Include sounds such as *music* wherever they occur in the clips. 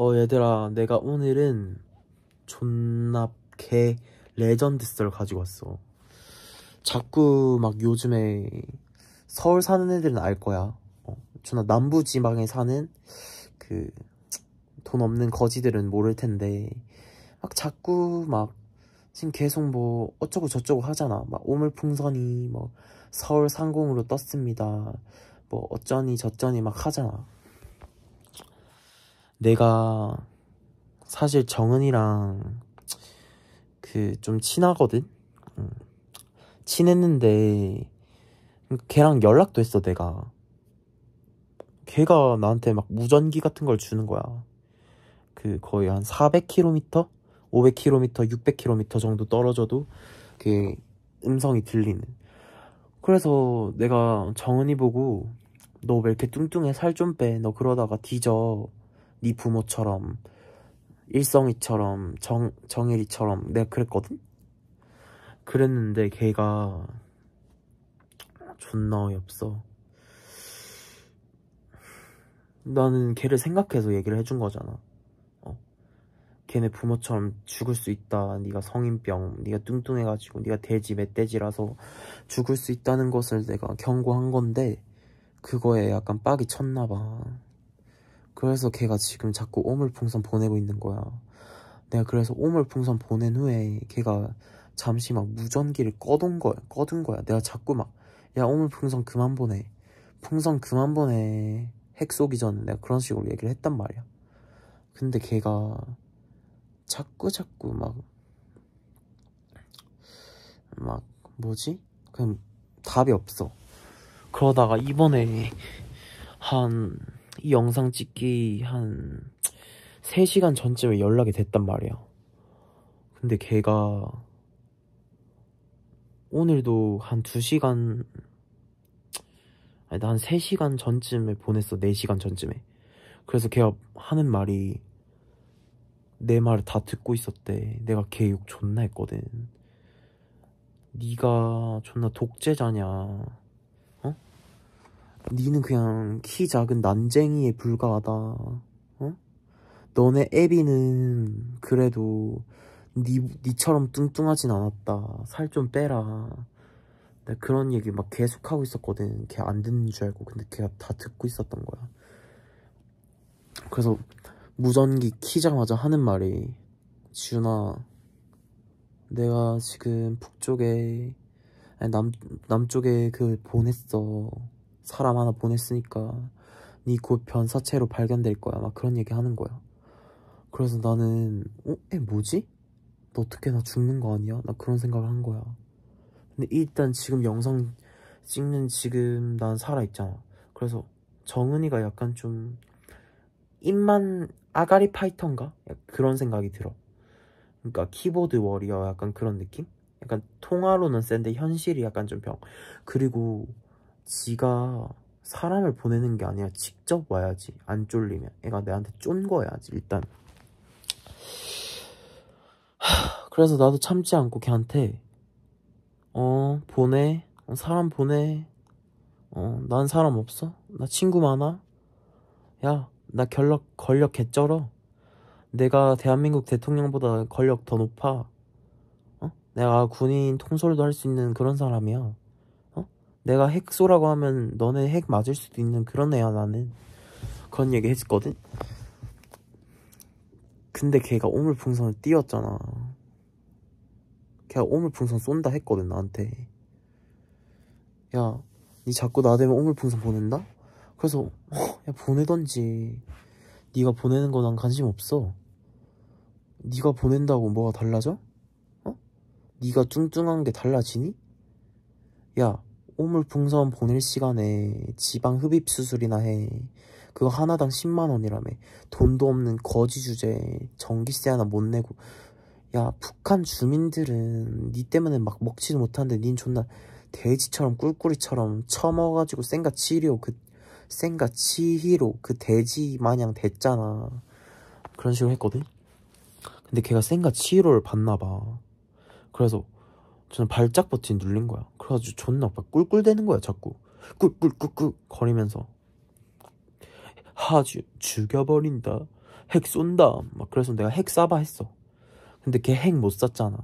어 얘들아 내가 오늘은 존나 개 레전드 썰 가지고 왔어 자꾸 막 요즘에 서울 사는 애들은 알 거야 어, 존나 남부지방에 사는 그 돈 없는 거지들은 모를 텐데 막 자꾸 막 지금 계속 뭐 어쩌고 저쩌고 하잖아 막 오물풍선이 뭐 서울 상공으로 떴습니다 뭐 어쩌니 저쩌니 막 하잖아 내가 사실 정은이랑 그 좀 친하거든? 음. 친했는데 걔랑 연락도 했어 내가 걔가 나한테 막 무전기 같은 걸 주는 거야 그 거의 한 400km? 500km, 600km 정도 떨어져도 그 음성이 들리는 그래서 내가 정은이 보고 너 왜 이렇게 뚱뚱해 살 좀 빼 너 그러다가 뒤져 네 부모처럼 일성이처럼 정, 정일이처럼 내가 그랬거든? 그랬는데 걔가 존나 어이없어 나는 걔를 생각해서 얘기를 해준 거잖아 어. 걔네 부모처럼 죽을 수 있다 네가 성인병 네가 뚱뚱해가지고 네가 돼지 멧돼지라서 죽을 수 있다는 것을 내가 경고한 건데 그거에 약간 빡이 쳤나봐 그래서 걔가 지금 자꾸 오물풍선 보내고 있는 거야. 내가 그래서 오물풍선 보낸 후에 걔가 잠시 막 무전기를 꺼둔 거야. 꺼둔 거야. 내가 자꾸 막, 야, 오물풍선 그만 보내. 풍선 그만 보내. 핵 쏘기 전에 내가 그런 식으로 얘기를 했단 말이야. 근데 걔가 자꾸 자꾸 막, 막, 뭐지? 그냥 답이 없어. 그러다가 이번에 한, 이 영상 찍기 한 3시간 전쯤에 연락이 됐단 말이야. 근데 걔가 오늘도 한 2시간 아니 나 3시간 전쯤에 보냈어. 4시간 전쯤에. 그래서 걔가 하는 말이 내 말을 다 듣고 있었대. 내가 걔 욕 존나 했거든. 네가 존나 독재자냐. 니는 그냥 키 작은 난쟁이에 불과하다 어? 너네 애비는 그래도 니, 니처럼 뚱뚱하진 않았다 살 좀 빼라 나 그런 얘기 막 계속 하고 있었거든 걔 안 듣는 줄 알고 근데 걔가 다 듣고 있었던 거야 그래서 무전기 키자마자 하는 말이 지훈아 내가 지금 북쪽에 아니 남 남쪽에 그 보냈어 사람 하나 보냈으니까 니곧 네 변사체로 발견될 거야 막 그런 얘기 하는 거야 그래서 나는 어? 에 뭐지? 너 어떻게 나 죽는 거 아니야? 나 그런 생각을 한 거야 근데 일단 지금 영상 찍는 지금 난 살아있잖아 그래서 정은이가 약간 좀 입만 아가리 파이터인가? 그런 생각이 들어 그러니까 키보드 워리어 약간 그런 느낌? 약간 통화로는 센데 현실이 약간 좀 병. 그리고 지가 사람을 보내는 게 아니라 직접 와야지 안 쫄리면 애가 내한테 쫀 거야지 일단 *sighs* 그래서 나도 참지 않고 걔한테 어 보내 어, 사람 보내 어 난 사람 없어 나 친구 많아 야 나결력 권력 개쩔어 내가 대한민국 대통령보다 권력 더 높아 어 내가 군인 통솔도 할 수 있는 그런 사람이야 내가 핵 쏘라고 하면 너네 핵 맞을 수도 있는 그런 애야 나는 그런 얘기 했거든 근데 걔가 오물풍선을 띄웠잖아 걔가 오물풍선 쏜다 했거든 나한테 야니 자꾸 나대면 오물풍선 보낸다? 그래서 어, 야 보내던지 네가 보내는 거 난 관심 없어 네가 보낸다고 뭐가 달라져? 어? 네가 뚱뚱한 게 달라지니? 야 오물풍선 보낼 시간에 지방 흡입 수술이나 해. 그거 하나당 10만 원이라며. 돈도 없는 거지 주제 전기세 하나 못 내고. 야, 북한 주민들은 니 때문에 막 먹지도 못하는데 닌 존나 돼지처럼 꿀꿀이처럼 처먹어가지고 생가 치료 그 생가 치히로 그 돼지 마냥 됐잖아. 그런 식으로 했거든. 근데 걔가 생가 치히로를 봤나 봐. 그래서 저는 발작 버튼 눌린 거야. 그래가지고 존나 막 꿀꿀대는 거야 자꾸 꿀꿀꿀꿀 거리면서 하주 죽여버린다 핵 쏜다 막 그래서 내가 핵 쏴봐 했어. 근데 걔 핵 못 쐈잖아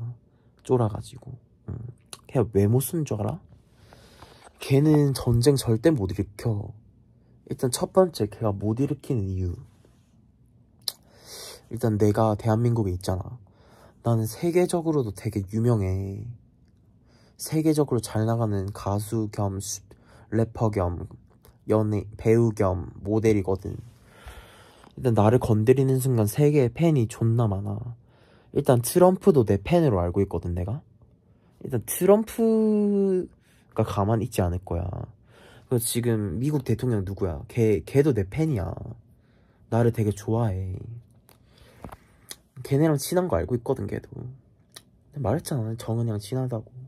쫄아가지고 응. 걔왜 못 쏜 줄 알아? 걔는 전쟁 절대 못 일으켜. 일단 첫 번째 걔가 못 일으키는 이유. 일단 내가 대한민국에 있잖아. 나는 세계적으로도 되게 유명해. 세계적으로 잘 나가는 가수 겸 래퍼 겸 연예 배우 겸 모델이거든. 일단 나를 건드리는 순간 세계의 팬이 존나 많아. 일단 트럼프도 내 팬으로 알고 있거든 내가. 일단 트럼프가 가만히 있지 않을 거야. 그 지금 미국 대통령 누구야? 걔 걔도 내 팬이야. 나를 되게 좋아해. 걔네랑 친한 거 알고 있거든 걔도. 말했잖아 정은이랑 친하다고.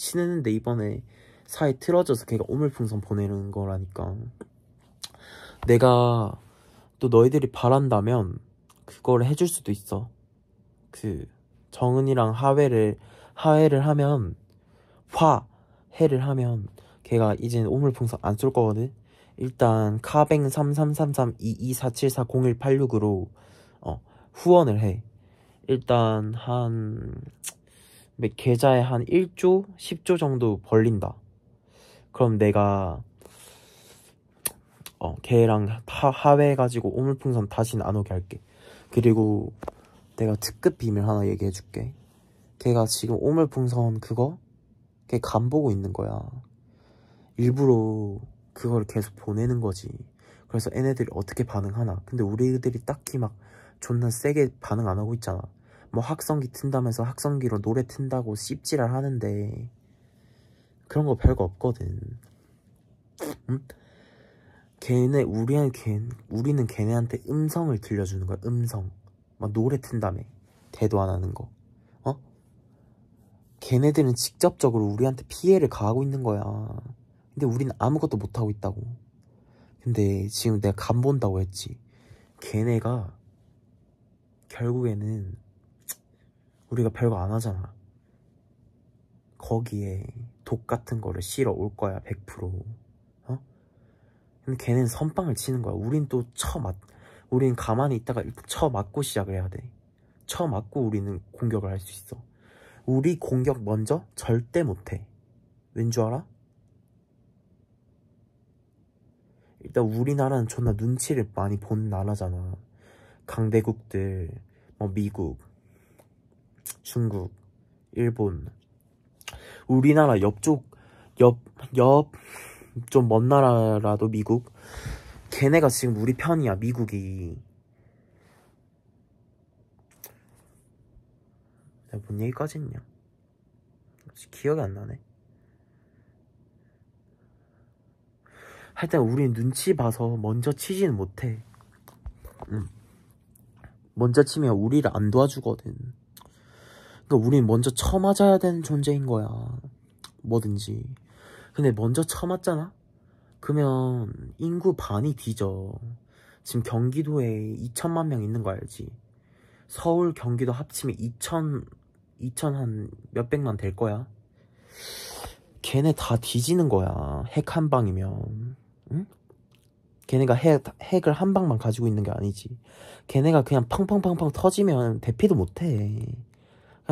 친했는데 이번에 사이 틀어져서 걔가 오물풍선 보내는 거라니까 내가 또 너희들이 바란다면 그걸 해줄 수도 있어 그 정은이랑 하회를 하회를 하면 화 해를 하면 걔가 이젠 오물풍선 안 쏠 거거든 일단 카뱅 3 3 3 3 2 2 4 7 4 0 1 8 6으로어 후원을 해 일단 한 계좌에 한 1조, 10조 정도 벌린다. 그럼 내가 어, 걔랑 다 하회해가지고 오물풍선 다시는 안 오게 할게. 그리고 내가 특급 비밀 하나 얘기해줄게. 걔가 지금 오물풍선 그거 걔간 보고 있는 거야. 일부러 그걸 계속 보내는 거지. 그래서 얘네들이 어떻게 반응하나. 근데 우리들이 딱히 막 존나 세게 반응 안 하고 있잖아. 뭐 학성기 튼다면서 학성기로 노래 튼다고 씹지랄 하는데 그런 거 별거 없거든. 음? 걔네 우리한걔 우리는 걔네한테 음성을 들려주는 거야 음성 막 노래 튼다며 대도 안 하는 거 어? 걔네들은 직접적으로 우리한테 피해를 가하고 있는 거야 근데 우리는 아무것도 못하고 있다고 근데 지금 내가 간 본다고 했지 걔네가 결국에는 우리가 별거 안 하잖아. 거기에 독 같은 거를 실어 올 거야, 100%. 어? 근데 걔는 선빵을 치는 거야. 우린 또 쳐맞, 우린 가만히 있다가 일단 쳐맞고 시작을 해야 돼. 쳐맞고 우리는 공격을 할 수 있어. 우리 공격 먼저 절대 못해. 왠 줄 알아? 일단 우리나라는 존나 눈치를 많이 본 나라잖아. 강대국들, 뭐 미국, 중국, 일본, 우리나라 옆쪽 옆 옆 좀 먼 나라라도 미국 걔네가 지금 우리 편이야 미국이 내가 뭔 얘기까지 했냐 기억이 안 나네 하여튼 우린 눈치 봐서 먼저 치지는 못해 응. 음. 먼저 치면 우리를 안 도와주거든 그러니까 우린 먼저 쳐맞아야 되는 존재인 거야. 뭐든지. 근데 먼저 쳐맞잖아? 그러면 인구 반이 뒤져. 지금 경기도에 2천만 명 있는 거 알지? 서울, 경기도 합치면 2천, 2천 한 몇백만 될 거야. 걔네 다 뒤지는 거야. 핵 한 방이면. 응? 걔네가 핵, 핵을 한 방만 가지고 있는 게 아니지. 걔네가 그냥 팡팡팡팡 터지면 대피도 못해.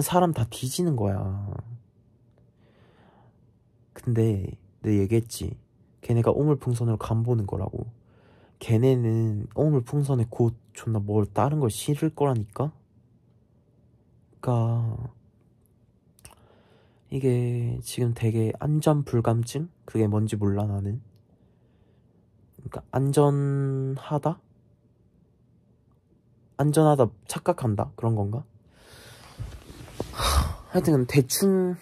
사람 다 뒤지는 거야. 근데 내 얘기했지. 걔네가 오물풍선으로 간보는 거라고. 걔네는 오물풍선에 곧 존나 뭘 다른 걸 실을 거라니까? 그니까 이게 지금 되게 안전 불감증? 그게 뭔지 몰라 나는. 그러니까 안전하다? 안전하다 착각한다 그런 건가? 하여튼 대충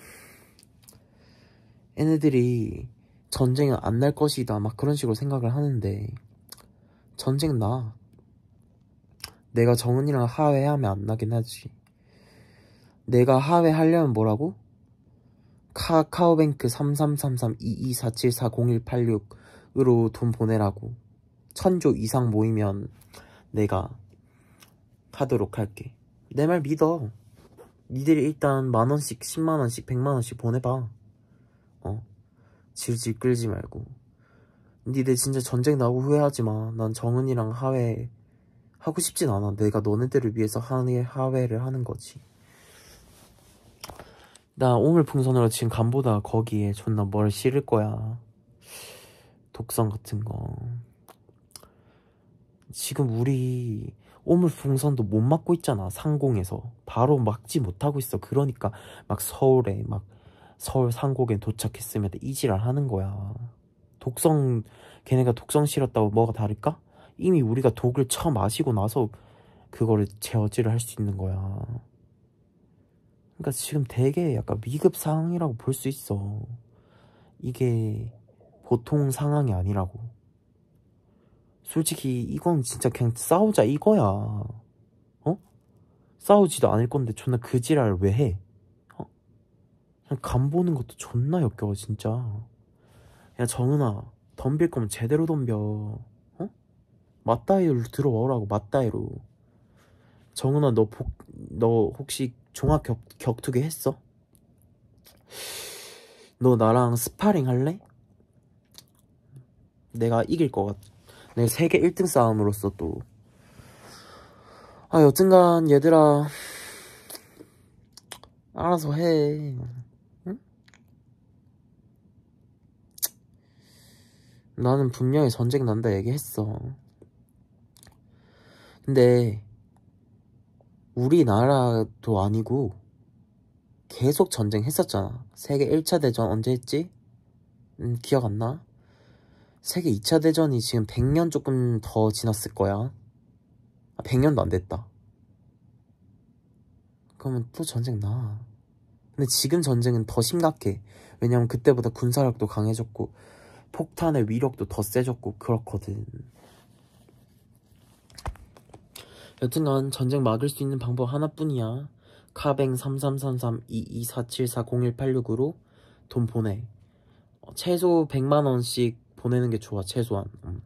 얘네들이 전쟁은 안 날 것이다 막 그런 식으로 생각을 하는데 전쟁 나 내가 정은이랑 하회하면 안 나긴 하지 내가 하회하려면 뭐라고? 카카오뱅크 333322474016으로 8돈 보내라고 천조 이상 모이면 내가 하도록 할게 내 말 믿어 니들이 일단 만원씩, 십만원씩, 백만원씩 보내봐. 어? 질질 끌지 말고. 니들 진짜 전쟁 나고 후회하지 마. 난 정은이랑 하회 하고 싶진 않아. 내가 너네들을 위해서 하회, 하회를 하는 거지. 나 오물풍선으로 지금 간보다 거기에 존나 뭘 실을 거야. 독성 같은 거. 지금 우리 오물 풍선도 못맞고 있잖아 상공에서 바로 막지 못하고 있어 그러니까 막 서울에 막 서울 상공에 도착했으면 이질을 하는 거야 독성 걔네가 독성 실었다고 뭐가 다를까? 이미 우리가 독을 처 마시고 나서 그거를 제어질을 할 수 있는 거야 그러니까 지금 되게 약간 위급 상황이라고 볼 수 있어 이게 보통 상황이 아니라고 솔직히 이건 진짜 그냥 싸우자 이거야 어? 싸우지도 않을 건데 존나 그지랄 왜 해? 어? 그냥 간 보는 것도 존나 역겨워 진짜 야 정은아 덤빌 거면 제대로 덤벼 어? 맞다이로 들어오라고 와 맞다이로 정은아 너, 복, 너 혹시 종합 격, 격투기 했어? 너 나랑 스파링 할래? 내가 이길 것 같아 네, 세계 1등 싸움으로서 또. 아, 여튼간, 얘들아. 알아서 해. 나는 분명히 전쟁 난다 얘기했어. 근데, 우리나라도 아니고, 계속 전쟁했었잖아. 세계 1차 대전 언제 했지? 음, 기억 안 나? 세계 2차 대전이 지금 100년 조금 더 지났을 거야. 아, 100년도 안 됐다. 그러면 또 전쟁 나. 근데 지금 전쟁은 더 심각해. 왜냐면 그때보다 군사력도 강해졌고, 폭탄의 위력도 더 세졌고, 그렇거든. 여튼간 전쟁 막을 수 있는 방법 하나뿐이야. 카뱅 3333-2247401866으로 돈 보내. 최소 100만원씩 보내는 게 좋아 최소한 음.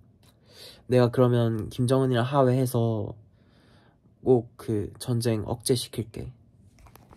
내가 그러면 김정은이랑 하회해서 꼭 그 전쟁 억제시킬게